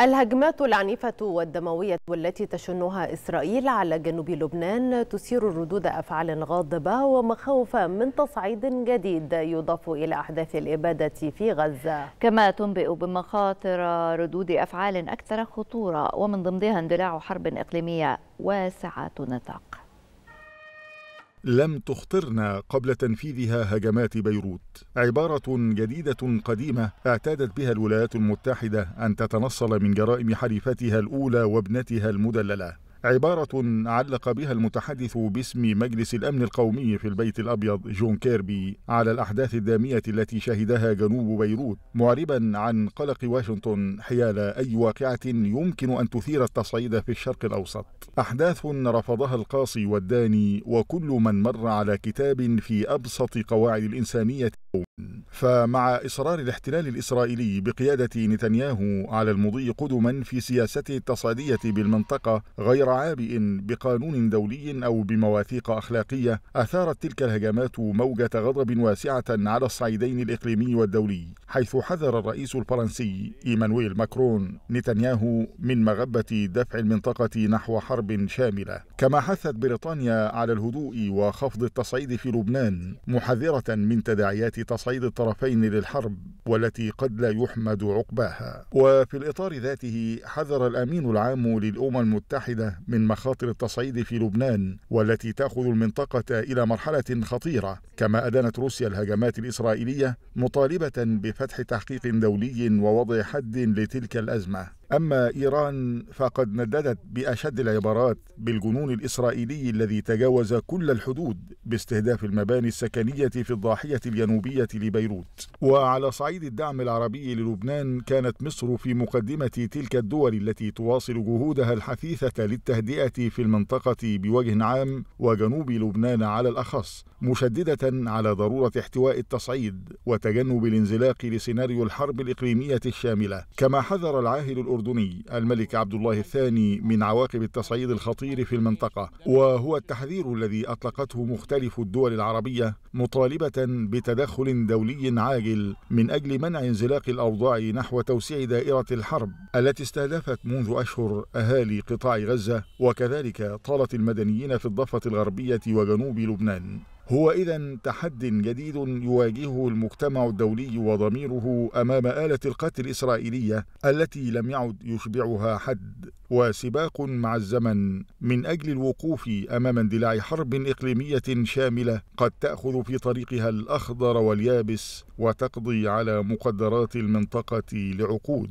الهجمات العنيفة والدموية والتي تشنها إسرائيل على جنوب لبنان تثير ردود أفعال غاضبة ومخاوف من تصعيد جديد يضاف إلى أحداث الإبادة في غزة كما تنبئ بمخاطر ردود أفعال أكثر خطورة ومن ضمنها اندلاع حرب إقليمية واسعة نطاق لم تخطرنا قبل تنفيذها هجمات بيروت عبارة جديدة قديمة اعتادت بها الولايات المتحدة أن تتنصل من جرائم حليفتها الأولى وابنتها المدللة عبارة علق بها المتحدث باسم مجلس الأمن القومي في البيت الأبيض جون كيربي على الأحداث الدامية التي شهدها جنوب بيروت معربا عن قلق واشنطن حيال أي واقعة يمكن أن تثير التصعيد في الشرق الأوسط أحداث رفضها القاصي والداني وكل من مر على كتاب في أبسط قواعد الإنسانية فمع إصرار الاحتلال الإسرائيلي بقيادة نتنياهو على المضي قدما في سياسته التصعيدية بالمنطقة غير عابئ بقانون دولي أو بمواثيق أخلاقية أثارت تلك الهجمات موجة غضب واسعة على الصعيدين الإقليمي والدولي حيث حذر الرئيس الفرنسي إيمانويل ماكرون نتنياهو من مغبة دفع المنطقة نحو حرب شاملة كما حثت بريطانيا على الهدوء وخفض التصعيد في لبنان محذرة من تداعيات تصعيد صعيد الطرفين للحرب والتي قد لا يحمد عقباها وفي الإطار ذاته حذر الأمين العام للأمم المتحدة من مخاطر التصعيد في لبنان والتي تأخذ المنطقة إلى مرحلة خطيرة كما أدانت روسيا الهجمات الإسرائيلية مطالبة بفتح تحقيق دولي ووضع حد لتلك الأزمة أما إيران فقد نددت بأشد العبارات بالجنون الإسرائيلي الذي تجاوز كل الحدود باستهداف المباني السكنية في الضاحية الجنوبية لبيروت وعلى صعيد الدعم العربي للبنان كانت مصر في مقدمة تلك الدول التي تواصل جهودها الحثيثة للتهدئة في المنطقة بوجه عام وجنوب لبنان على الأخص مشددة على ضرورة احتواء التصعيد وتجنب الانزلاق لسيناريو الحرب الإقليمية الشاملة كما حذر العاهل الأردني الأردني الملك عبد الله الثاني من عواقب التصعيد الخطير في المنطقة وهو التحذير الذي أطلقته مختلف الدول العربية مطالبة بتدخل دولي عاجل من أجل منع انزلاق الأوضاع نحو توسيع دائرة الحرب التي استهدفت منذ أشهر أهالي قطاع غزة وكذلك طالت المدنيين في الضفة الغربية وجنوب لبنان هو إذا تحد جديد يواجهه المجتمع الدولي وضميره أمام آلة القتل الإسرائيلية التي لم يعد يشبعها حد وسباق مع الزمن من أجل الوقوف أمام اندلاع حرب إقليمية شاملة قد تأخذ في طريقها الأخضر واليابس وتقضي على مقدرات المنطقة لعقود